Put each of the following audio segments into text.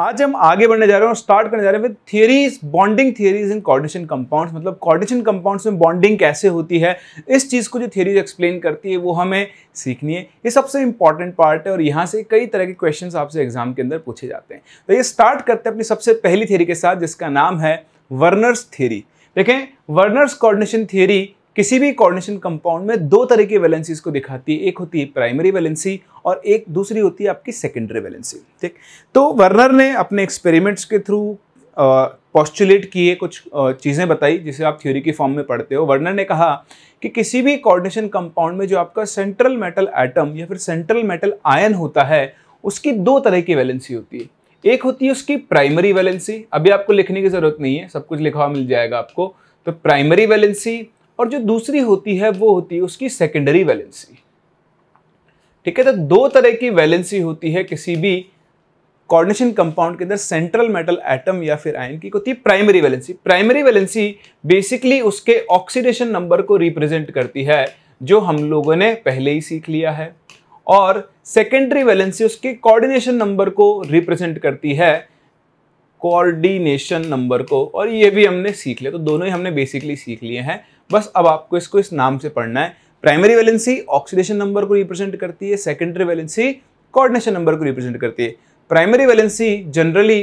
आज हम आगे बढ़ने जा रहे हैं और स्टार्ट करने जा रहे हैं with theories bonding theories in coordination compounds मतलब कॉर्डिनेशन कंपाउंड्स में बॉन्डिंग कैसे होती है इस चीज़ को जो थियरीज एक्सप्लेन करती है वो हमें सीखनी है ये सबसे इंपॉर्टेंट पार्ट है और यहाँ से कई तरह के क्वेश्चन आपसे एग्जाम के अंदर पूछे जाते हैं तो ये स्टार्ट करते हैं अपनी सबसे पहली थियरी के साथ जिसका नाम है वर्नर्स थियरी देखें वर्नर्स कॉर्डिनेशन थियरी किसी भी कोऑर्डिनेशन कंपाउंड में दो तरह की वैलेंसीज को दिखाती है एक होती है प्राइमरी वैलेंसी और एक दूसरी होती है आपकी सेकेंडरी वैलेंसी ठीक तो वर्नर ने अपने एक्सपेरिमेंट्स के थ्रू पॉस्टुलेट किए कुछ चीज़ें बताई जिसे आप थ्योरी के फॉर्म में पढ़ते हो वर्नर ने कहा कि किसी भी कोऑर्डिनेशन कंपाउंड में जो आपका सेंट्रल मेटल एटम या फिर सेंट्रल मेटल आयन होता है उसकी दो तरह की वैलेंसी होती है एक होती है उसकी प्राइमरी वैलेंसी अभी आपको लिखने की ज़रूरत नहीं है सब कुछ लिखा हुआ मिल जाएगा आपको तो प्राइमरी वैलेंसी और जो दूसरी होती है वो होती है उसकी सेकेंडरी वैलेंसी ठीक है तो दो तरह की वैलेंसी होती है किसी भी कॉर्डिनेशन कंपाउंड के अंदर सेंट्रल मेटल एटम या फिर आयन की होती है primary valency primary valency basically उसके ऑक्सीडेशन नंबर को रिप्रेजेंट करती है जो हम लोगों ने पहले ही सीख लिया है और सेकेंडरी वैलेंसी उसके कोऑर्डिनेशन नंबर को रिप्रेजेंट करती है कोऑर्डिनेशन नंबर को और ये भी हमने सीख लिया तो दोनों ही हमने बेसिकली सीख लिए हैं बस अब आपको इसको इस नाम से पढ़ना है प्राइमरी वैलेंसी ऑक्सीडेशन नंबर को रिप्रेजेंट करती है सेकेंडरी वैलेंसी कोऑर्डिनेशन नंबर को रिप्रेजेंट करती है primary valency generally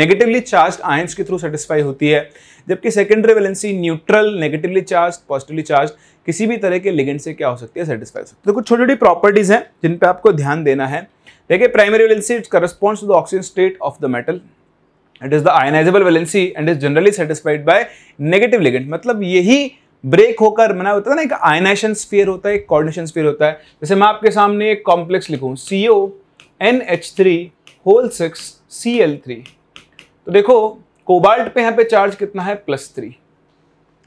negatively charge ions के थ्रू सेटिस्फाई होती है जबकि secondary valency neutral negatively charge positively charge किसी भी तरह के लिगेंड से क्या हो सकती है सेटिस्फाई हो सकती है तो कुछ छोटी छोटी प्रॉपर्टीज़ हैं जिन पर आपको ध्यान देना है देखिए primary valency corresponds to the oxygen state of the metal it is the ionisable valency and is generally satisfied by negative ligand मतलब यही ब्रेक होकर मना होता है ना एक आयनाइशन स्फीयर होता है एक कॉर्डिनेशन स्फीयर होता है जैसे मैं आपके सामने एक कॉम्प्लेक्स लिखूं C O N H three whole six C L three तो देखो कोबाल्ट पे यहाँ पे चार्ज कितना है प्लस थ्री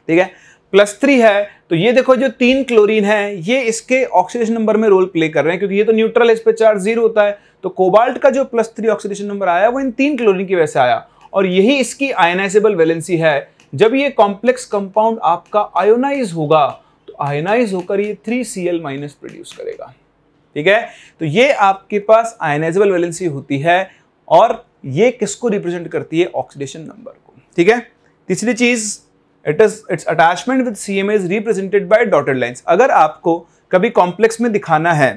ठीक है प्लस थ्री है तो ये देखो जो तीन क्लोरीन है ये इसके ऑक्सीडेशन नंबर में रोल प्ले कर रहे हैं क्योंकि ये तो न्यूट्रल इस पर चार्ज जीरो होता है तो कोबाल्ट का जो प्लस थ्री ऑक्सीडेशन नंबर आया वो इन तीन क्लोरीन की वजह से आया और यही इसकी आयनाइजेबल वैलेंसी है जब ये कॉम्प्लेक्स कंपाउंड आपका आयोनाइज होगा तो आयोनाइज होकर ये three C L minus produce करेगा ठीक है तो ये आपके पास आयनाइजेबल वैलेंसी होती है और ये किसको रिप्रेजेंट करती है ऑक्सीडेशन नंबर को ठीक है तीसरी चीज़ it is it's attachment with C M is represented by dotted lines अगर आपको कभी कॉम्प्लेक्स में दिखाना है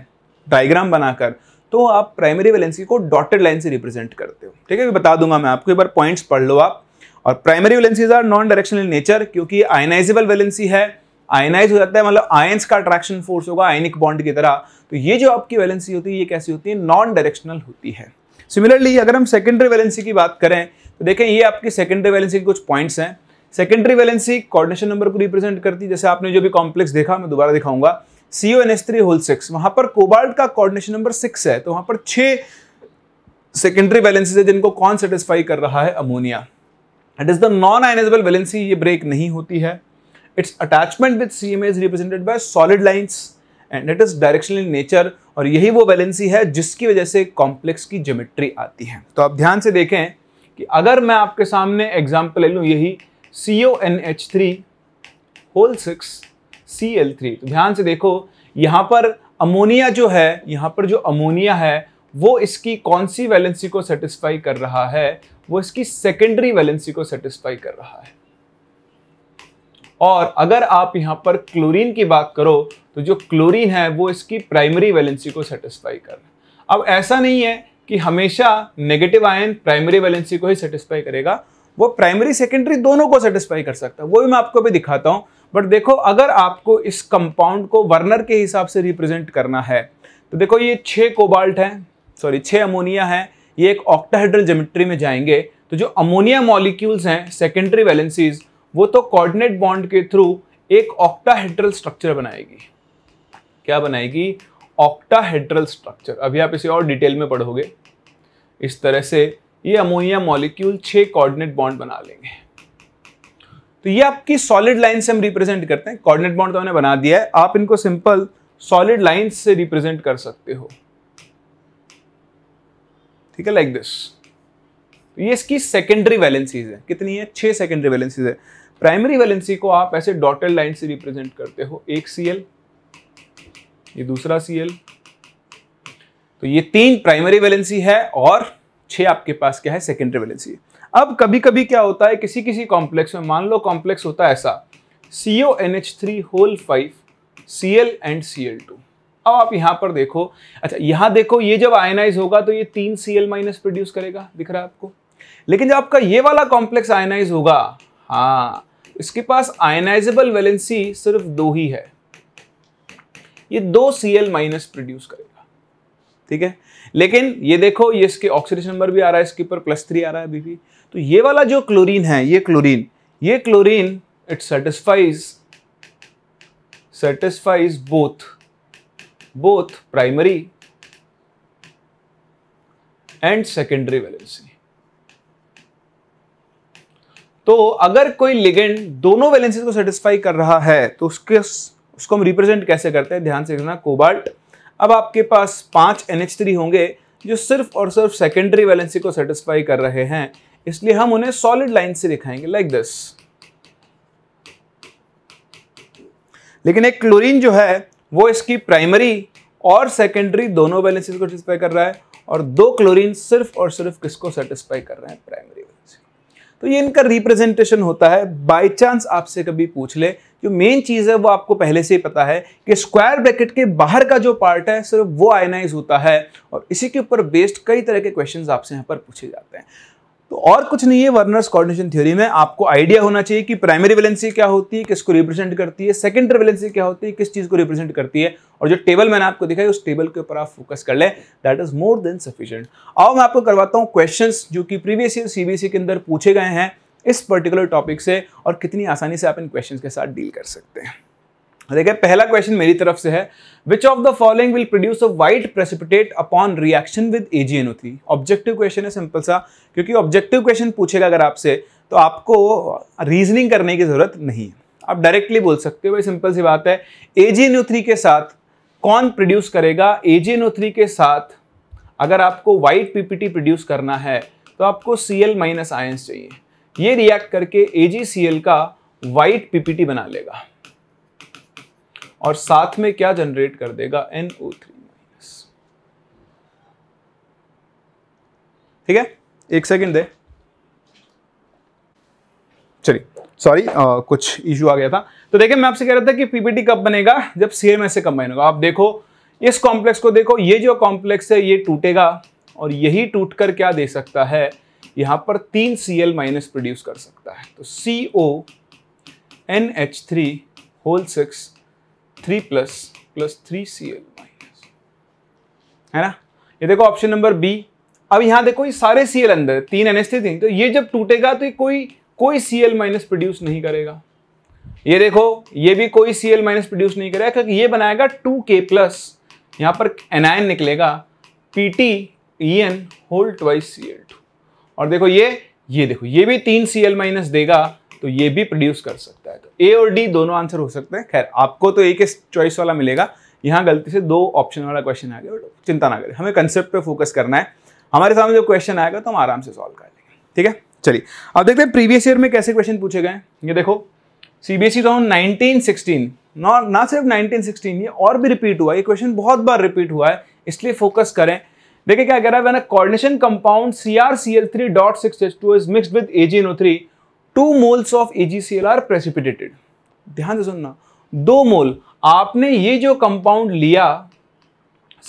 डायग्राम बनाकर तो आप प्राइमरी वैलेंसी को डॉटेड लाइन से रिप्रेजेंट करते हो ठीक है बता दूंगा मैं आपको एक बार पॉइंट्स पढ़ लो आप और primary valencies are non directional nature क्योंकि आयनाइजेबल वैलेंसी है आयनाइज हो जाता है मतलब आयंस का अट्रैक्शन फोर्स होगा आयनिक बॉन्ड की तरह तो ये जो आपकी वैलेंसी होती है ये कैसी होती है नॉन डायरेक्शनल होती है सिमिलरली अगर हम सेकेंडरी वैलेंसी की बात करें तो देखें ये आपकी सेकेंडरी वैलेंसी के कुछ पॉइंट्स हैं सेकेंडरी वैलेंसी कोऑर्डिनेशन नंबर को रिप्रेजेंट करती है जैसे आपने जो भी कॉम्प्लेक्स देखा मैं दोबारा दिखाऊंगा CO N S three whole six वहां पर कोबाल्ट का कोऑर्डिनेशन नंबर सिक्स है तो वहां पर छह सेकेंडरी वैलेंसीज है जिनको कौन सेटिस्फाई कर रहा है ammonia it is the non ionisable valency ये ब्रेक नहीं होती है it's attachment with C M is represented by solid lines and it is directional in nature और यही वो वैलेंसी है जिसकी वजह से कॉम्प्लेक्स की ज्योमेट्री आती है तो आप ध्यान से देखें कि अगर मैं आपके सामने एग्जाम्पल ले लूँ यही CONH3 whole six C L three तो ध्यान से देखो यहाँ पर अमोनिया जो है यहाँ पर जो अमोनिया है वो इसकी कौन सी वैलेंसी को सेटिस्फाई कर रहा है वो इसकी सेकेंडरी वैलेंसी को सेटिस्फाई कर रहा है और अगर आप यहाँ पर क्लोरीन की बात करो तो जो क्लोरीन है वो इसकी प्राइमरी वैलेंसी को सेटिस्फाई कर रहा है अब ऐसा नहीं है कि हमेशा नेगेटिव आयन प्राइमरी वैलेंसी को ही सेटिस्फाई करेगा वो प्राइमरी सेकेंडरी दोनों को सेटिस्फाई कर सकता है वो भी मैं आपको भी दिखाता हूँ बट देखो अगर आपको इस कंपाउंड को वर्नर के हिसाब से रिप्रेजेंट करना है तो देखो ये छः कोबाल्ट है सॉरी छः अमोनिया है ये एक ऑक्टाहाइड्रल जेमिट्री में जाएंगे तो जो अमोनिया मॉलिक्यूल्स हैं सेकेंडरी वैलेंसीज वो तो कोऑर्डिनेट बॉन्ड के थ्रू एक ऑक्टाहेड्रल स्ट्रक्चर बनाएगी क्या बनाएगी ऑक्टाहेड्रल स्ट्रक्चर अभी आप इसे और डिटेल में पढ़ोगे इस तरह से ये अमोनिया मॉलिक्यूल छह कोऑर्डिनेट बॉन्ड बना लेंगे तो ये आपकी सॉलिड लाइन से हम रिप्रेजेंट करते हैं कोऑर्डिनेट बॉन्ड तो हमने बना दिया है आप इनको सिंपल सॉलिड लाइन से रिप्रेजेंट कर सकते हो ठीक है लाइक दिस तो ये इसकी सेकेंडरी वैलेंसीज है कितनी है छह सेकेंडरी वैलेंसीज है प्राइमरी वैलेंसी को आप ऐसे डॉटेड लाइन से रिप्रेजेंट करते हो एक सीएल ये दूसरा सीएल तो ये तीन प्राइमरी वैलेंसी है और छः आपके पास क्या है सेकेंडरी वैलेंसी है अब कभी कभी क्या होता है किसी किसी कॉम्प्लेक्स में मान लो कॉम्प्लेक्स होता है ऐसा C O N H three whole five C L and C L two अब आप यहाँ पर देखो अच्छा यहाँ देखो ये जब आयनाइज होगा तो ये तीन सी एल माइनस प्रोड्यूस करेगा दिख रहा है आपको लेकिन जब आपका ये वाला कॉम्प्लेक्स आयनाइज होगा हाँ इसके पास आयनाइजेबल वैलेंसी सिर्फ दो ही है ये दो सी एल माइनस प्रोड्यूस करेगा ठीक है लेकिन ये देखो ये इसके ऑक्सीडेशन नंबर भी आ रहा है इसके ऊपर प्लस थ्री आ रहा है अभी भी तो ये वाला जो क्लोरीन है ये क्लोरीन ये chlorine it satisfies satisfies both both primary and secondary valency तो अगर कोई लिगेंड दोनों वैलेंसी को सेटिस्फाई कर रहा है तो उसके उसको हम रिप्रेजेंट कैसे करते हैं ध्यान से देखना कोबाल्ट अब आपके पास पांच एन होंगे जो सिर्फ और सिर्फ सेकेंडरी वैलेंसी को सेटिस्फाई कर रहे हैं इसलिए हम उन्हें सॉलिड लाइन से दिखाएंगे लाइक दिस लेकिन एक क्लोरीन जो है वो इसकी प्राइमरी और सेकेंडरी दोनों वैलेंसी को सेटिस्फाई कर रहा है और दो क्लोरीन सिर्फ और सिर्फ किसको सेटिस्फाई कर रहे हैं प्राइमरी वैलेंसी तो ये इनका रिप्रेजेंटेशन होता है बाय चांस आपसे कभी पूछ ले जो मेन चीज़ है वो आपको पहले से ही पता है कि स्क्वायर ब्रैकेट के बाहर का जो पार्ट है सिर्फ वो आयनाइज होता है और इसी के ऊपर बेस्ड कई तरह के क्वेश्चन आपसे यहाँ पर पूछे जाते हैं तो और कुछ नहीं है वर्नर्स कोऑर्डिनेशन थ्योरी में आपको आइडिया होना चाहिए कि प्राइमरी वैलेंसी क्या होती है किसको रिप्रेजेंट करती है सेकेंडरी वैलेंसी क्या होती है किस चीज़ को रिप्रेजेंट करती है और जो टेबल मैंने आपको दिखाई उस टेबल के ऊपर आप फोकस कर लें that is more than sufficient आओ मैं आपको करवाता हूँ क्वेश्चन जो कि प्रीवियस ईयर सीबीएसई के अंदर पूछे गए हैं इस पर्टिकुलर टॉपिक से और कितनी आसानी से आप इन क्वेश्चन के साथ डील कर सकते हैं देखिए पहला क्वेश्चन मेरी तरफ से है which of the following will produce a white precipitate upon reaction with A G N O three objective question है सिंपल सा क्योंकि ऑब्जेक्टिव क्वेश्चन पूछेगा अगर आपसे तो आपको रीजनिंग करने की ज़रूरत नहीं है आप डायरेक्टली बोल सकते हो भाई सिंपल सी बात है एजीएनओ थ्री के साथ कौन प्रोड्यूस करेगा एजीएनओ थ्री के साथ अगर आपको वाइट पीपीटी प्रोड्यूस करना है तो आपको सी एल माइनस आयंस चाहिए ये रिएक्ट करके AgCl का वाइट पीपीटी बना लेगा और साथ में क्या जनरेट कर देगा NO3 माइनस ठीक है एक सेकंड दे चलिए सॉरी कुछ इश्यू आ गया था तो देखिए मैं आपसे कह रहा था कि पीपीटी कब बनेगा जब सीएमएस से कंबाइन होगा आप देखो इस कॉम्प्लेक्स को देखो ये जो कॉम्प्लेक्स है ये टूटेगा और यही टूटकर क्या दे सकता है यहां पर तीन सी एल माइनस प्रोड्यूस कर सकता है तो C O N H three whole six three plus plus three C L minus है ना ये देखो ऑप्शन नंबर बी अब यहां देखो ये सारे सी एल अंदर तीन एन एच थ्री तीन तो ये जब टूटेगा तो ये कोई कोई सी एल माइनस प्रोड्यूस नहीं करेगा ये देखो ये भी कोई सी एल माइनस प्रोड्यूस नहीं करेगा क्योंकि ये बनाएगा टू के प्लस यहां पर एनआईन निकलेगा P T E N whole twice C L two और देखो ये ये देखो ये भी तीन सी एल माइनस देगा तो ये भी प्रोड्यूस कर सकता है तो ए और डी दोनों आंसर हो सकते हैं खैर आपको तो एक चॉइस वाला मिलेगा यहाँ गलती से दो ऑप्शन वाला क्वेश्चन आ गया चिंता ना करें हमें कंसेप्ट पे फोकस करना है हमारे सामने जो क्वेश्चन आएगा तो हम आराम से सॉल्व कर लेंगे ठीक है चलिए अब देखते हैं प्रीवियस ईयर में कैसे क्वेश्चन पूछे गए ये देखो सी बी एस ई ना ना सिर्फ नाइनटीन ये और भी रिपीट हुआ ये क्वेश्चन बहुत बार रिपीट हुआ है इसलिए फोकस करें देखिए क्या कह रहा है when a coordination compound CrCl3 is 6H2 with AgNO3 two moles of AgCl are precipitated ध्यान से सुनना दो मोल आपने ये जो कंपाउंड लिया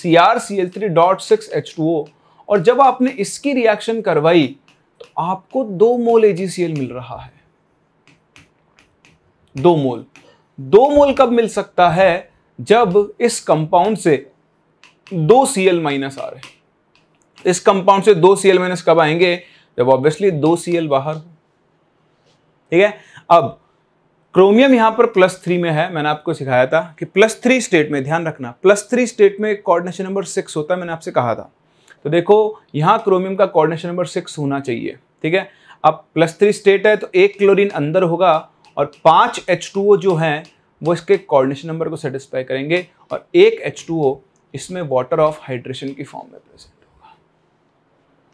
CrCl3 dot 6H2O और जब आपने इसकी रिएक्शन करवाई तो आपको दो मोल AgCl मिल रहा है दो मोल दो मोल कब मिल सकता है जब इस कंपाउंड से दो सीएल माइनस आ रहे हैं इस कंपाउंड से दो सी एल माइनस कब आएंगे जब ऑब्वियसली दो सी एल बाहर हो ठीक है अब क्रोमियम यहां पर प्लस थ्री में है मैंने आपको सिखाया था कि प्लस थ्री स्टेट में ध्यान रखना प्लस थ्री स्टेट में कोऑर्डिनेशन नंबर सिक्स होता है मैंने आपसे कहा था तो देखो यहां क्रोमियम का कोऑर्डिनेशन नंबर सिक्स होना चाहिए ठीक है अब प्लस थ्री स्टेट है तो एक क्लोरीन अंदर होगा और पांच एच टू ओ जो है वो इसके कोऑर्डिनेशन नंबर को सेटिस्फाई करेंगे और एक एच टू ओ इसमें वाटर ऑफ हाइड्रेशन की फॉर्म में प्रेजेंट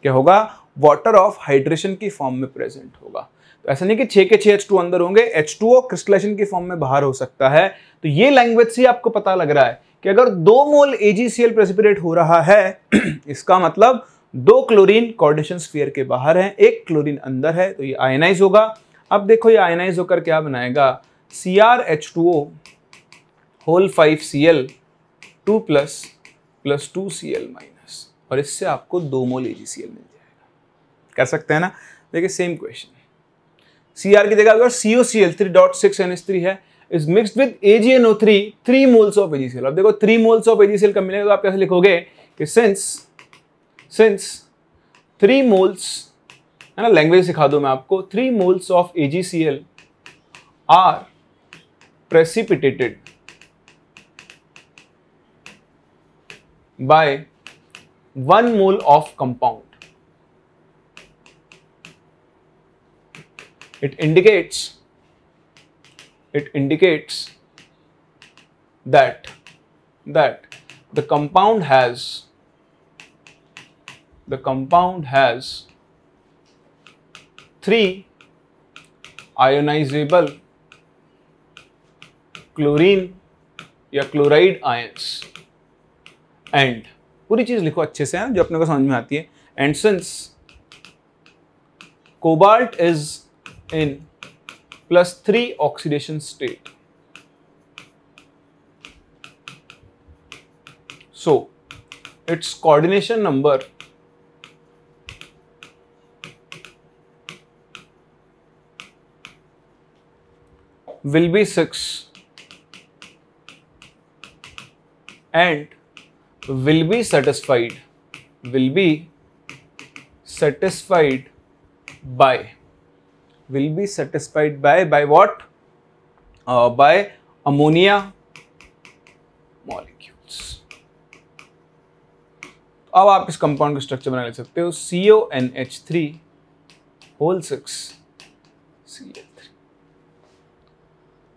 क्या होगा वाटर ऑफ हाइड्रेशन की फॉर्म में प्रेजेंट होगा तो ऐसा नहीं कि छः के छः एच टू अंदर होंगे एच टू ओ क्रिस्टलाइजेशन की फॉर्म में बाहर हो सकता है तो ये लैंग्वेज से आपको पता लग रहा है कि अगर दो मोल एजीसीएल प्रेसिपिटेट हो रहा है इसका मतलब दो क्लोरीन कॉर्डेशन स्फीयर के बाहर है एक क्लोरीन अंदर है तो ये आयनाइज होगा अब देखो ये आयनाइज होकर क्या बनाएगा C R H two O whole five C L two plus plus two C L minus और इससे आपको दो मोल ए मिल जाएगा कर सकते हैं ना देखिए सेम क्वेश्चन सी आर की जगह अगर C O C L three dot six N S three है is mixed with A G N O three three moles of A G C L अब देखो थ्री मोल्स ऑफ एजीसीएल का मिलेगा तो आप कैसे लिखोगे कि सिंस सिंस थ्री मोल्स है ना लैंग्वेज सिखा दो मैं आपको three moles of A G C L are precipitated by 1 mole of compound. It indicates it indicates that that the compound has the compound has three ionizable chlorine या chloride ions and. पूरी चीज़ लिखो अच्छे से है हाँ, जो अपने को समझ में आती है and since cobalt is in plus three oxidation state so it's coordination number will be 6 and will be satisfied will be satisfied by will be satisfied by by what uh, by ammonia molecules अब आप इस compound का structure बना ले सकते हो C O whole six C H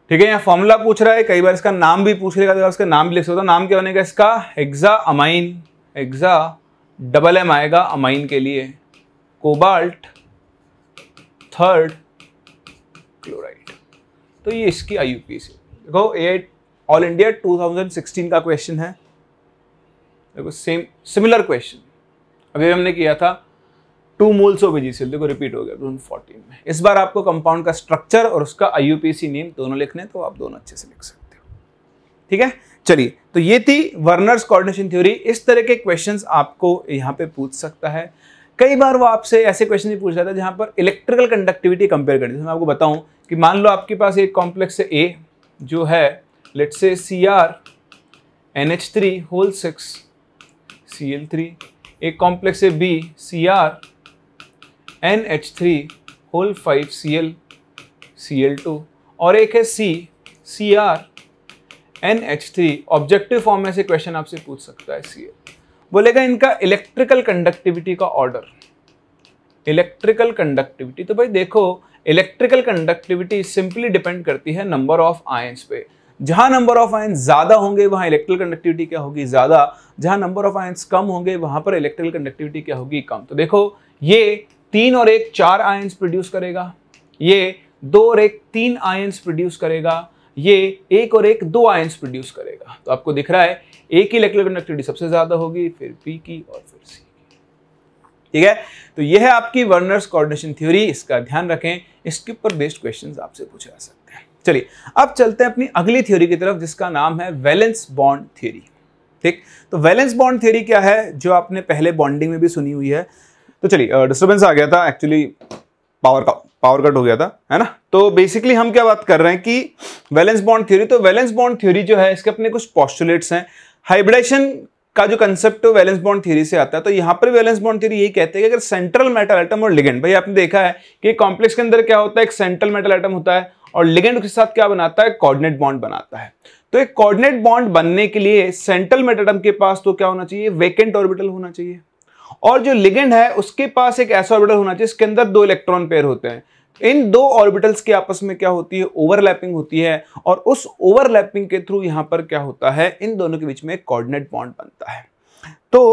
ठीक है यहाँ फॉर्मूला पूछ रहा है कई बार इसका नाम भी पूछ लेगा तो इसका नाम भी लिख सकते तो नाम क्या बनेगा इसका hexa amine hexa double M आएगा अमाइन के लिए कोबाल्ट थर्ड क्लोराइड तो ये इसकी आई यू पी सी देखो ए ऑल इंडिया 2016 का क्वेश्चन है देखो सेम सिमिलर क्वेश्चन अभी हमने किया था टू मोल्स ऑफ एजीसीएल देखो रिपीट हो गया फोर्टीन में इस बार आपको कंपाउंड का स्ट्रक्चर और उसका आईयूपीसी नेम दोनों लिखने तो आप दोनों अच्छे से लिख सकते हो ठीक है चलिए तो ये थी वर्नर्स कोऑर्डिनेशन थ्योरी इस तरह के क्वेश्चंस आपको यहाँ पे पूछ सकता है कई बार वो आपसे ऐसे क्वेश्चन भी पूछ जाता है जहाँ पर इलेक्ट्रिकल कंडक्टिविटी कंपेयर करनी मैं आपको बताऊँ कि मान लो आपके पास एक कॉम्प्लेक्स है ए जो है let say C R N H three whole six C L three एक कॉम्प्लेक्स है B C R N H three whole five C L C L two और एक है C C R N H three objective form में से question आपसे पूछ सकता है सी एल बोलेगा इनका इलेक्ट्रिकल कंडक्टिविटी का ऑर्डर इलेक्ट्रिकल कंडक्टिविटी तो भाई देखो इलेक्ट्रिकल कंडक्टिविटी सिंपली डिपेंड करती है नंबर ऑफ आयंस पे जहाँ नंबर ऑफ आयंस ज़्यादा होंगे वहाँ इलेक्ट्रिकल कंडक्टिविटी क्या होगी ज़्यादा जहाँ नंबर ऑफ आयंस कम होंगे वहाँ पर इलेक्ट्रिकल कंडक्टिविटी क्या होगी कम तो देखो ये तीन और एक चार आयंस प्रोड्यूस करेगा ये दो और एक तीन आयंस प्रोड्यूस करेगा ये एक और एक दो आयंस प्रोड्यूस करेगा तो आपको दिख रहा है ए की इलेक्ट्रोल कंडक्टिविटी सबसे ज्यादा होगी फिर पी की और फिर सी की ठीक है तो यह है आपकी वर्नर्स कोऑर्डिनेशन थ्योरी इसका ध्यान रखें इसके ऊपर बेस्ड क्वेश्चन आपसे पूछे जा सकते हैं चलिए अब चलते हैं अपनी अगली थ्योरी की तरफ जिसका नाम है वैलेंस बॉन्ड थ्योरी ठीक तो वैलेंस बॉन्ड थ्योरी क्या है जो आपने पहले बॉन्डिंग में भी सुनी हुई है तो चलिए डिस्टर्बेंस आ गया था एक्चुअली पावर का पावर कट हो गया था है ना तो बेसिकली हम क्या बात कर रहे हैं कि वैलेंस बॉन्ड थ्योरी तो वैलेंस बॉन्ड थ्योरी जो है इसके अपने कुछ पॉस्टुलेट्स हैं हाइब्रिडाइजेशन का जो कंसेप्ट है वैलेंस बॉन्ड थ्योरी से आता है तो यहाँ पर वैलेंस बॉन्ड थ्योरी यही कहते हैं कि अगर सेंट्रल मेटल आइटम और लिगेंड भाई आपने देखा है कि कॉम्प्लेक्स के अंदर क्या होता है एक सेंट्रल मेटल आइटम होता है और लिगेंड के साथ क्या बनाता है कॉर्डिनेट बॉन्ड बनाता है तो एक कॉर्डिनेट बॉन्ड बनने के लिए सेंट्रल मेटल आइटम के पास तो क्या होना चाहिए वेकेंट ऑर्बिटल होना चाहिए और जो लिगेंड है उसके पास एक ऐसा ऑर्बिटल होना चाहिए इसके अंदर दो इलेक्ट्रॉन पेयर होते हैं इन दो ऑर्बिटल्स की आपस में क्या होती है ओवरलैपिंग होती है और उस ओवरलैपिंग के थ्रू यहां पर क्या होता है इन दोनों के बीच में एक कोऑर्डिनेट बॉन्ड बनता है तो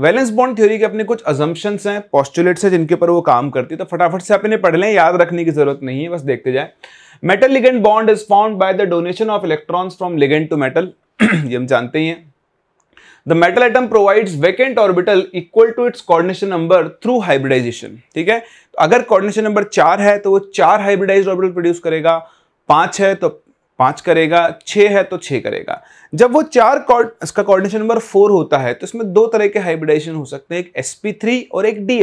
वैलेंस बॉन्ड थ्योरी के अपने कुछ अजम्पन हैं पॉस्टुलेट्स हैं जिनके ऊपर वो काम करती है तो फटाफट से आप इन्हें पढ़ लें याद रखने की जरूरत नहीं है बस देखते जाए metal ligand bond is found by the donation of electrons from ligand to metal ये हम जानते ही हैं the metal atom provides vacant orbital equal to its coordination number through hybridization ठीक है तो अगर कोऑर्डिनेशन नंबर चार है तो वो चार हाइब्रिडाइज ऑर्बिटल प्रोड्यूस करेगा पांच है तो पांच करेगा छ है तो छ करेगा जब वो चार इसका कोऑर्डिनेशन नंबर फोर होता है तो इसमें दो तरह के हाइब्रिडाइजेशन हो सकते हैं एक एस और एक डी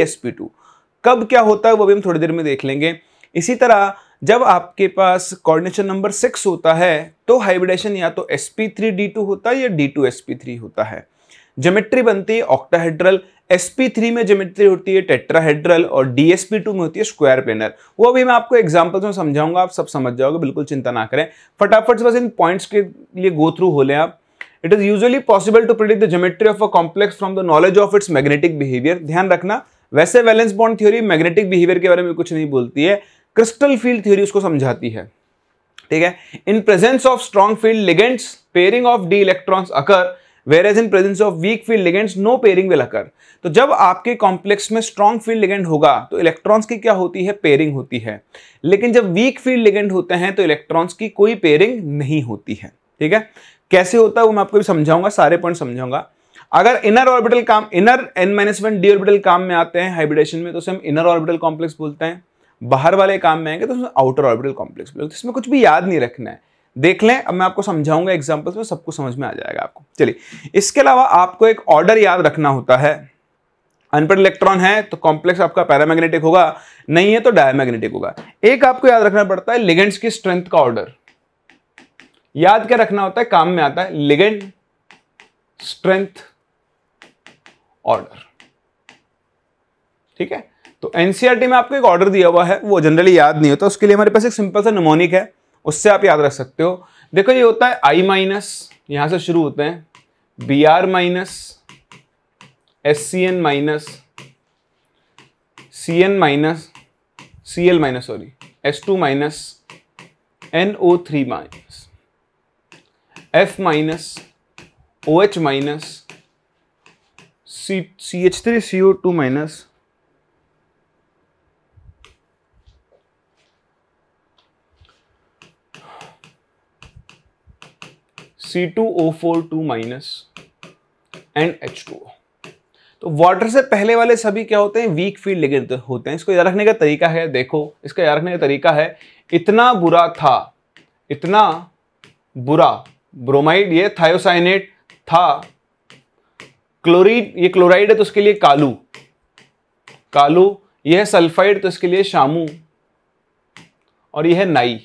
कब क्या होता है वो भी हम थोड़ी देर में देख लेंगे इसी तरह जब आपके पास कोऑर्डिनेशन नंबर सिक्स होता है तो हाइब्रिडेशन या तो S P three D two होता है या D two S P three होता है जोमेट्री बनती है ऑक्टाहेड्रल sp3 में जोमेट्री होती है टेट्राहेड्रल और dsp2 में होती है स्क्वायर प्लेनर वो अभी मैं आपको एग्जांपल्स में समझाऊंगा आप सब समझ जाओगे बिल्कुल चिंता ना करें फटाफट से बस इन पॉइंट्स के लिए गो थ्रू हो लें आप it is usually possible to predict the geometry of a complex from the knowledge of its magnetic behaviour ध्यान रखना वैसे valence bond theory magnetic behaviour के बारे में कुछ नहीं बोलती है क्रिस्टल फील्ड थ्योरी उसको समझाती है ठीक है in presence of strong field ligands pairing of D electrons occur whereas in presence of weak field ligands no pairing will occur तो जब आपके कॉम्प्लेक्स में स्ट्रॉन्ग फील्ड लिगेंट होगा तो इलेक्ट्रॉन्स की क्या होती है पेयरिंग होती है लेकिन जब वीक फील्ड लिगेंट होते हैं तो इलेक्ट्रॉन्स की कोई पेयरिंग नहीं होती है ठीक है कैसे होता है वो मैं आपको भी समझाऊंगा सारे पॉइंट समझाऊंगा अगर इनर ऑर्बिटल काम inner N minus one D orbital काम में आते हैं हाइब्रिडेशन में तो उसे हम इनर ऑर्बिटल कॉम्प्लेक्स बोलते हैं बाहर वाले काम में आएंगे तो उसमें आउटर ऑर्बिटल कॉम्प्लेक्स बोलेंगे इसमें कुछ भी याद नहीं रखना है देख लें अब मैं आपको समझाऊंगा एग्जाम्पल्स में सबको समझ में आ जाएगा आपको चलिए इसके अलावा आपको एक ऑर्डर याद रखना होता है अनपढ़ इलेक्ट्रॉन है तो कॉम्प्लेक्स आपका पैरामैग्नेटिक होगा नहीं है तो डायमैग्नेटिक होगा एक आपको याद रखना पड़ता है लिगेंड्स की स्ट्रेंथ का ऑर्डर याद क्या रखना होता है काम में आता है लिगेंड स्ट्रेंथ ऑर्डर ठीक है तो एनसीईआरटी e में आपको एक ऑर्डर दिया हुआ है वो जनरली याद नहीं होता उसके लिए हमारे पास एक सिंपल सा नमोनिक है उससे आप याद रख सकते हो देखो ये होता है आई माइनस यहां से शुरू होते हैं B R minus S C N minus C N minus C L minus sorry S two minus N O three minus F minus O H minus C C H three C O two minus C2O42 minus and H2O तो water से पहले वाले सभी क्या होते हैं weak field लेकिन होते हैं इसको याद रखने का तरीका है देखो इसका याद रखने का तरीका है इतना बुरा था इतना बुरा ब्रोमाइड ये थायोसाइनेट था क्लोरीड ये क्लोराइड है तो उसके लिए कालू कालू यह सल्फाइड तो इसके लिए शामू और यह नाई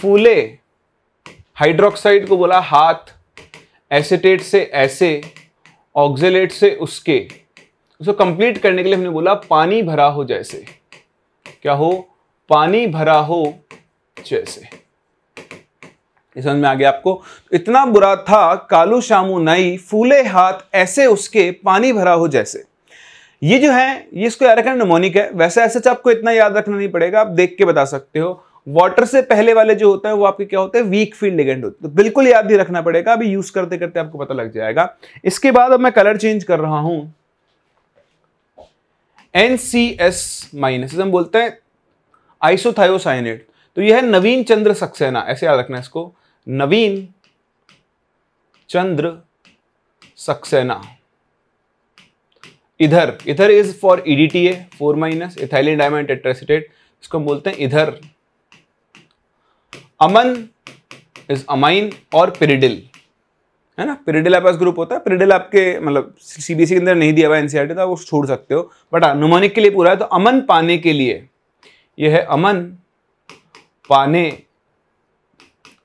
फूले हाइड्रोक्साइड को बोला हाथ एसिटेट से ऐसे ऑक्जेलेट से उसके उसको कंप्लीट करने के लिए हमने बोला पानी भरा हो जैसे क्या हो पानी भरा हो जैसे समझ में आ गया आपको तो इतना बुरा था कालू शामू नई फूले हाथ ऐसे उसके पानी भरा हो जैसे ये जो है ये इसको याद रखना नमोनिक है वैसे ऐसे तो आपको इतना याद रखना नहीं पड़ेगा आप देख के बता सकते हो वाटर से पहले वाले जो होते हैं वो आपके क्या होते हैं वीक फील्ड लिगेंड होते हैं तो बिल्कुल याद ही रखना पड़ेगा अभी यूज करते करते आपको पता लग जाएगा इसके बाद अब मैं कलर चेंज कर रहा हूं एन सी एस माइनस हम बोलते हैं आइसोथायोसाइनेट तो यह है नवीन चंद्र सक्सेना ऐसे याद रखना इसको नवीन चंद्र सक्सेना इधर इधर is for EDTA four minus ethylene diamine tetraacetate इसको हम बोलते हैं इधर अमन इज अमाइन और पिरिडिल है ना पिरिडिल आपके ग्रुप होता है पिरिडिल आपके मतलब सीबीएसई e के अंदर नहीं दिया हुआ एनसीआरटी था वो छोड़ सकते हो बट अनुमानिक हाँ, के लिए पूरा है तो अमन पाने के लिए यह है अमन पाने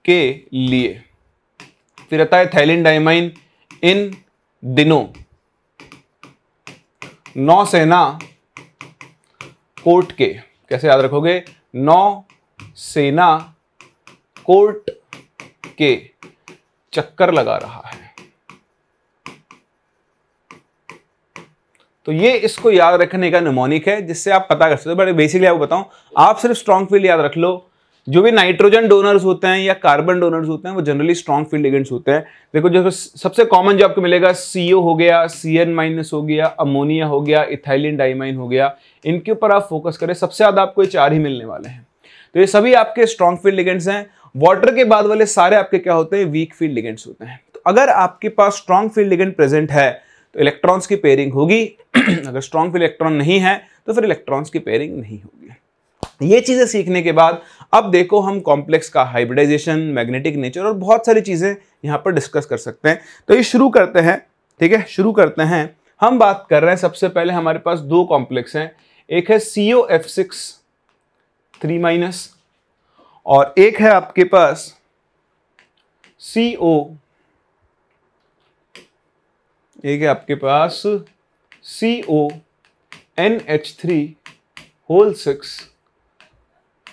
के लिए फिर आता है थैलिन डाइमाइन इन दिनों नौसेना कोर्ट के कैसे याद रखोगे नौ सेना कोर्ट के चक्कर लगा रहा है तो ये इसको याद रखने का निमोनिक है जिससे आप पता कर सकते हो बट बेसिकली आपको बताऊं आप सिर्फ स्ट्रॉन्ग फील्ड याद रख लो जो भी नाइट्रोजन डोनर्स होते हैं या कार्बन डोनर्स होते हैं वो जनरली स्ट्रॉन्ग फील्ड एगेंट्स होते हैं देखो जो सबसे कॉमन जो आपको मिलेगा सीओ हो गया सी एन माइनस हो गया अमोनिया हो गया इथाइलिन डाइमाइन हो गया इनके ऊपर आप फोकस करें सबसे ज़्यादा आपको ये चार ही मिलने वाले हैं तो ये सभी आपके स्ट्रॉन्ग फील्ड एगेंट्स हैं वाटर के बाद वाले सारे आपके क्या होते हैं वीक फील्ड लिगेंट्स होते हैं तो अगर आपके पास स्ट्रॉन्ग फील्ड लिगेंट प्रेजेंट है तो इलेक्ट्रॉन्स की पेयरिंग होगी अगर स्ट्रॉन्ग फील्ड इलेक्ट्रॉन नहीं है तो फिर इलेक्ट्रॉन्स की पेयरिंग नहीं होगी ये चीज़ें सीखने के बाद अब देखो हम कॉम्प्लेक्स का हाइब्रिडाइजेशन मैग्नेटिक नेचर और बहुत सारी चीज़ें यहाँ पर डिस्कस कर सकते हैं तो ये शुरू करते हैं ठीक है शुरू करते हैं हम बात कर रहे हैं सबसे पहले हमारे पास दो कॉम्प्लेक्स हैं एक है C O F six three minus और एक है आपके पास सी ओ एक है आपके पास C O N H three whole six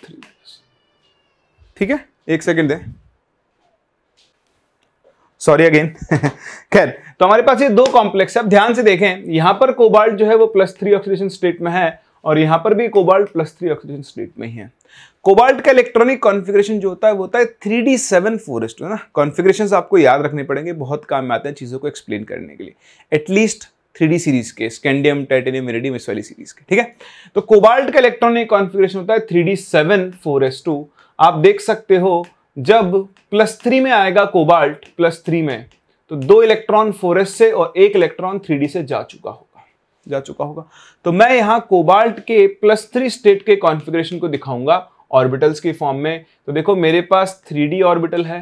three ठीक है एक सेकेंड है सॉरी अगेन खैर तो हमारे पास ये दो कॉम्प्लेक्स है अब ध्यान से देखें यहां पर कोबाल्ट जो है वो प्लस थ्री ऑक्सीडेशन स्टेट में है और यहां पर भी cobalt plus three oxidation state में ही है कोबाल्ट का इलेक्ट्रॉनिक कॉन्फ़िगरेशन जो होता है वो होता है three D seven four S two है ना कॉन्फ़िगरेशन आपको याद रखने पड़ेंगे बहुत काम में आते हैं चीज़ों को एक्सप्लेन करने के लिए एटलीस्ट थ्री डी सीरीज के स्कैंडियम टाइटेनियम इरेडियम इस वाली सीरीज के ठीक है तो कोबाल्ट का इलेक्ट्रॉनिक कॉन्फिग्रेशन होता है three D seven four S two आप देख सकते हो जब प्लस थ्री में आएगा कोबाल्ट प्लस थ्री में तो दो इलेक्ट्रॉन फोर एस से और एक इलेक्ट्रॉन थ्री डी से जा चुका हो जा चुका होगा तो मैं यहां कोबाल्ट के प्लस थ्री स्टेट के कॉन्फ़िगरेशन को दिखाऊंगा ऑर्बिटल्स की फॉर्म में तो देखो मेरे पास थ्री ऑर्बिटल है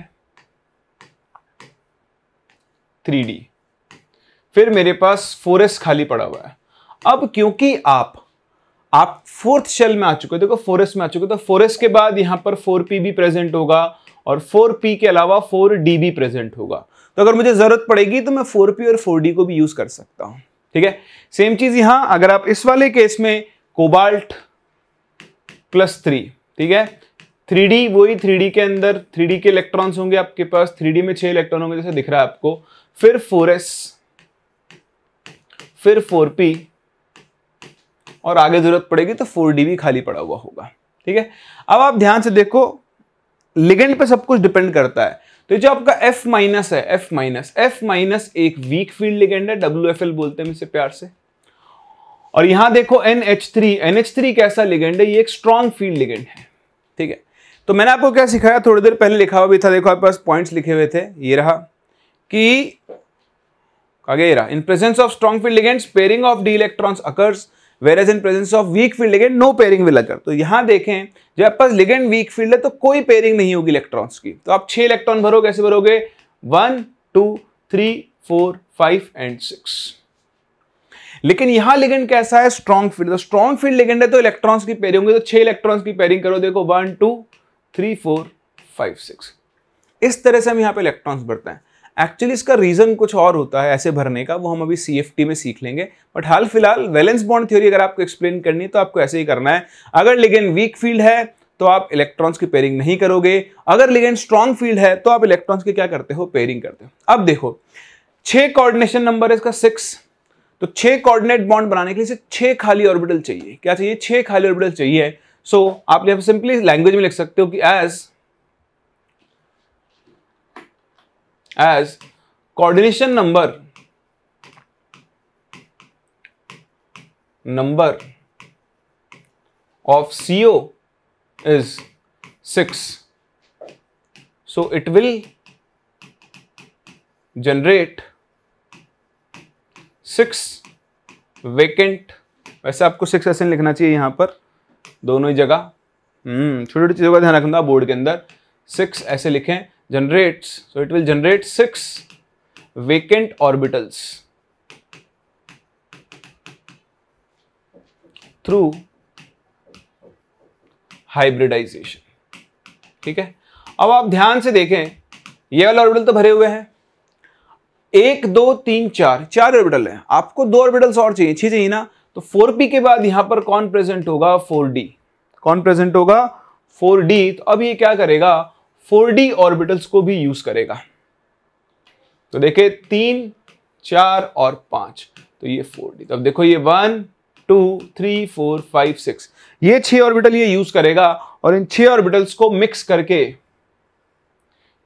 थ्री फिर मेरे पास फोर खाली पड़ा हुआ है अब क्योंकि आप आप फोर्थ शेल में आ चुके हो देखो फोर में आ चुके हो तो फोरेस्ट के बाद यहां पर फोर भी प्रेजेंट होगा और 4p के अलावा 4d भी प्रेजेंट होगा तो अगर मुझे जरूरत पड़ेगी तो मैं 4p और 4d को भी यूज कर सकता हूं ठीक है सेम चीज यहां अगर आप इस वाले केस में कोबाल्ट प्लस थ्री ठीक है थ्री डी वही थ्री डी के अंदर थ्री डी के इलेक्ट्रॉन होंगे आपके पास थ्री डी में छह इलेक्ट्रॉन होंगे जैसे दिख रहा है आपको फिर फोर एस फिर फोर पी और आगे जरूरत पड़ेगी तो फोर डी भी खाली पड़ा हुआ होगा ठीक है अब आप ध्यान से देखो लिगेंड पे सब कुछ डिपेंड करता है तो जो आपका F माइनस है F माइनस F माइनस एक वीक फील्ड लिगेंड है WFL बोलते हैं इसे प्यार से और यहां देखो NH3 NH3 कैसा लिगेंड है ये एक स्ट्रॉन्ग फील्ड लिगेंड है ठीक है तो मैंने आपको क्या सिखाया थोड़ी देर पहले लिखा हुआ भी था देखो आपके पास पॉइंट्स लिखे हुए थे ये रहा कि आगे ये रहा in presence of strong field ligands pairing of D electrons occurs whereas in presence of weak field ligand no pairing will occur तो यहां देखें जब आपके पास लिगेंड वीक फील्ड है तो कोई पेयरिंग नहीं होगी इलेक्ट्रॉन्स की तो आप छह इलेक्ट्रॉन भरो कैसे भरोगे one two three four five and six लेकिन यहां लिगेंड कैसा है strong field strong field ligand है तो इलेक्ट्रॉन्स की पेयरिंग होगी तो छह इलेक्ट्रॉन्स की पेयरिंग करो देखो one two three four five six इस तरह से हम यहाँ पे इलेक्ट्रॉन्स भरते हैं एक्चुअली इसका रीज़न कुछ और होता है ऐसे भरने का वो हम अभी सी में सीख लेंगे बट हाल फिलहाल वैलेंस बॉन्ड थ्योरी अगर आपको एक्सप्लेन करनी है तो आपको ऐसे ही करना है अगर लिगेन वीक फील्ड है तो आप इलेक्ट्रॉन्स की पेयरिंग नहीं करोगे अगर लिगेंड स्ट्रॉन्ग फील्ड है तो आप इलेक्ट्रॉन्स की क्या करते हो पेयरिंग करते हो अब देखो छे कोऑर्डिनेशन नंबर है इसका सिक्स तो छह कोऑर्डिनेट बॉन्ड बनाने के लिए छह खाली ऑर्बिटल चाहिए क्या चाहिए छह खाली ऑर्बिटल चाहिए सो so, आप यहां सिंपली लैंग्वेज में लिख सकते हो कि as as coordination number number of C O is six so it will generate six vacant वैसे आपको सिक्स ऐसे लिखना चाहिए यहाँ पर दोनों ही जगह हम्म, छोटी छोटी चीज़ों का ध्यान रखना बोर्ड के अंदर सिक्स ऐसे लिखें generate so it will generate six vacant orbitals through hybridization ठीक है अब आप ध्यान से देखें ये वाला ऑर्बिटल तो भरे हुए हैं एक दो तीन चार चार ऑर्बिटल हैं आपको दो ऑर्बिटल्स और चाहिए छह चाहिए ना तो फोर पी के बाद यहां पर कौन प्रेजेंट होगा फोर डी कौन प्रेजेंट होगा फोर डी तो अब ये क्या करेगा फोर डी ऑर्बिटल्स को भी यूज करेगा तो देखे तीन चार और पांच तो ये फोर डी तो अब देखो ये one two three four five six ये छह ऑर्बिटल ये यूज करेगा और इन छह ऑर्बिटल्स को मिक्स करके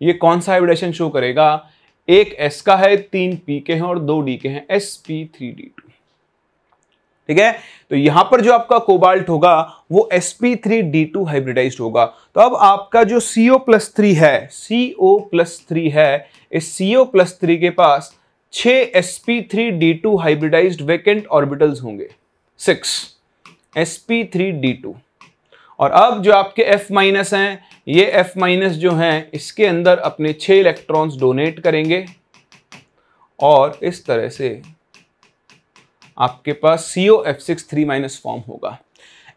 ये कौन सा हाइब्रिडेशन शो करेगा एक एस का है तीन पी के हैं और दो डी के हैं S P three D two ठीक है तो यहां पर जो आपका कोबाल्ट होगा वो S P three D two hybridize होगा तो अब आपका जो सीओ प्लस थ्री है सीओ प्लस थ्री है इस सीओ प्लस थ्री के पास छह S P three D two hybridize vacant orbitals होंगे six S P three D two और अब जो आपके एफ माइनस हैं ये F माइनस जो हैं इसके अंदर अपने छः इलेक्ट्रॉन्स डोनेट करेंगे और इस तरह से आपके पास C O F six three minus form होगा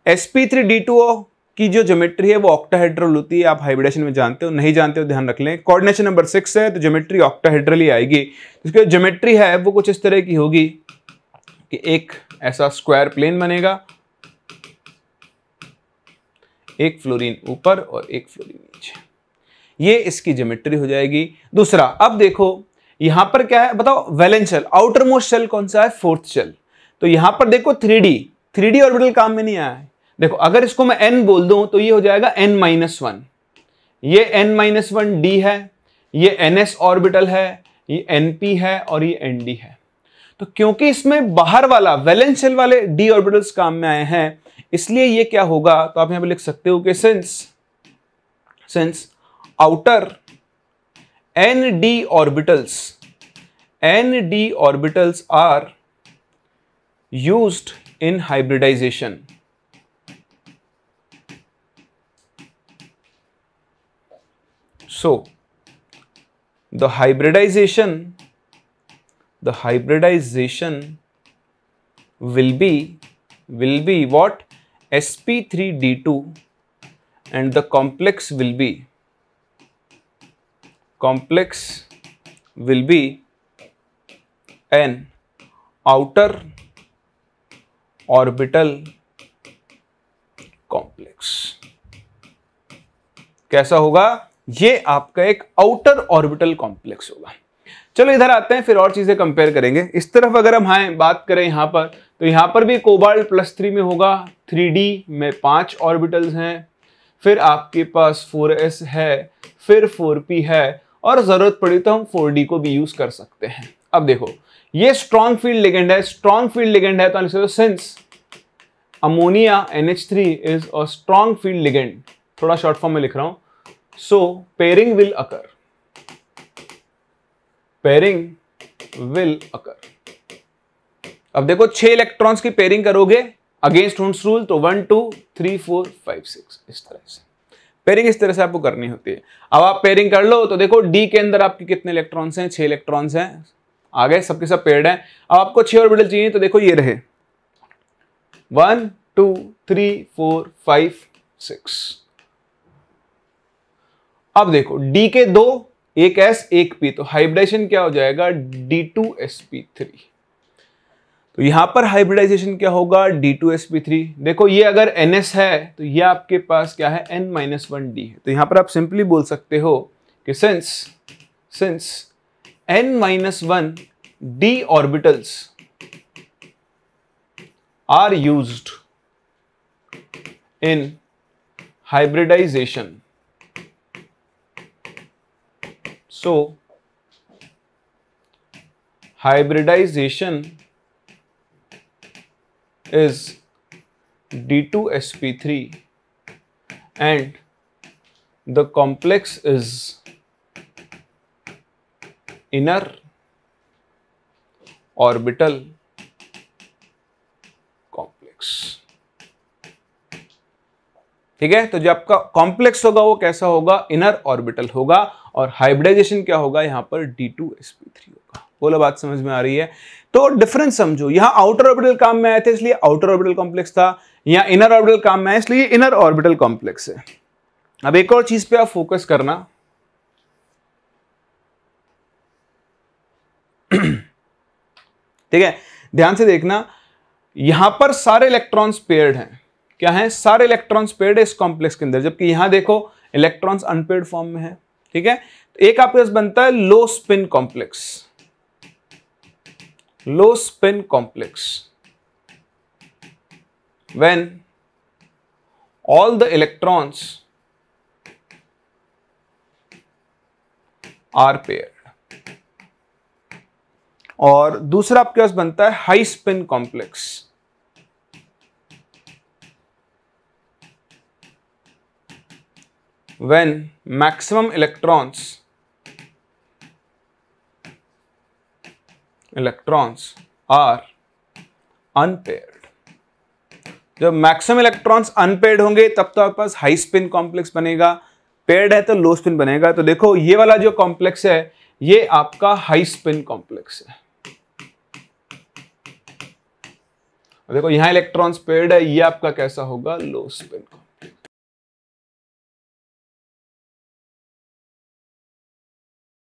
S P three D two ओ की जो ज्योमेट्री है वो ऑक्टाहेड्रल होती है आप हाइब्रिडेशन में जानते हो नहीं जानते हो ध्यान रख लें कोऑर्डिनेशन नंबर सिक्स है तो ज्योमेट्री ऑक्टाहेड्रल ही आएगी इसकी ज्योमेट्री है वो कुछ इस तरह की होगी कि एक ऐसा स्क्वायर प्लेन बनेगा एक फ्लोरीन ऊपर और एक फ्लोरीन नीचे ये इसकी जोमेट्री हो जाएगी दूसरा अब देखो यहां पर क्या है बताओ valence shell outermost shell कौन सा है फोर्थ शेल तो यहां पर देखो three D three D orbital काम में नहीं आया है देखो अगर इसको मैं एन बोल दू तो ये हो जाएगा एन माइनस वन ये एन माइनस वन डी है ये एन एस ऑर्बिटल है ये एन पी है और ये एन डी है तो क्योंकि इसमें बाहर वाला वैलेंस शेल वाले डी ऑर्बिटल्स काम में आए हैं इसलिए ये क्या होगा तो आप यहां पर लिख सकते हो कि since since outer N D orbitals N D orbitals are use in hybridization so the hybridization the hybridization will be will be what sp3d2 and the complex will be complex will be an outer orbital complex कैसा होगा ये आपका एक outer orbital complex होगा चलो इधर आते हैं फिर और चीजें कंपेयर करेंगे इस तरफ अगर हम हाँ बात करें यहां पर तो यहाँ पर भी कोबाल्ट प्लस थ्री में होगा थ्री में पांच ऑर्बिटल्स हैं फिर आपके पास फोर एस है फिर फोर पी है और ज़रूरत पड़ी तो हम फोर डी को भी यूज़ कर सकते हैं अब देखो ये स्ट्रॉन्ग फील्ड लिगेंड है स्ट्रॉन्ग फील्ड लिगेंड है तो since ammonia N H three is a strong field ligand थोड़ा शॉर्ट फॉर्म में लिख रहा हूं so pairing will occur pairing will occur अब देखो छह इलेक्ट्रॉन्स की पेयरिंग करोगे अगेंस्ट हुंस रूल तो one two three four five six इस तरह से पेयरिंग इस तरह से आपको करनी होती है अब आप पेयरिंग कर लो तो देखो डी के अंदर आपके कितने इलेक्ट्रॉन्स हैं छह इलेक्ट्रॉन्स हैं आ गए सबके सब पेड़ हैं अब आपको छह बिडल चाहिए तो देखो ये रहे one two three four five six अब देखो डी के दो एक एस एक पी तो हाइब्रिडेशन क्या हो जाएगा D two S P three तो यहां पर हाइब्रिडाइजेशन क्या होगा D two S P three देखो ये अगर एन एस है तो ये आपके पास क्या है एन माइनस वन डी है तो यहां पर आप सिंपली बोल सकते हो कि since since N minus one D orbitals are use in hybridization so hybridization is D2sp3 and the complex is inner orbital complex ठीक है तो जो आपका कॉम्प्लेक्स होगा वो कैसा होगा इनर ऑर्बिटल होगा और हाइब्रिडाइजेशन क्या होगा यहां पर D2sp3 होगा बोलो बात समझ में आ रही है तो डिफरेंस समझो यहां आउटर ऑर्बिटल काम में आए थे इसलिए आउटर ऑर्बिटल कॉम्प्लेक्स था यहाँ इनर ऑर्बिटल काम में आए इसलिए इनर ऑर्बिटल कॉम्प्लेक्स है अब एक और चीज पे आप फोकस करना ठीक है ध्यान से देखना यहां पर सारे इलेक्ट्रॉन्स पेयर्ड हैं क्या है सारे इलेक्ट्रॉन्स पेयर्ड है इस कॉम्प्लेक्स के अंदर जबकि यहां देखो इलेक्ट्रॉन्स अनपेड फॉर्म में है ठीक है तो एक आपके पास बनता है low spin complex low spin complex when all the electrons are paired और दूसरा आपके पास बनता है high spin complex when maximum electrons electrons are unpaired जब मैक्सिमम इलेक्ट्रॉन्स अनपेड होंगे तब तो आपके पास हाई स्पिन कॉम्प्लेक्स बनेगा पेड है तो लो स्पिन बनेगा तो देखो ये वाला जो कॉम्प्लेक्स है ये आपका हाई स्पिन कॉम्प्लेक्स है देखो यहां इलेक्ट्रॉन्स पेड है ये आपका कैसा होगा लो स्पिन कॉम्प्लेक्स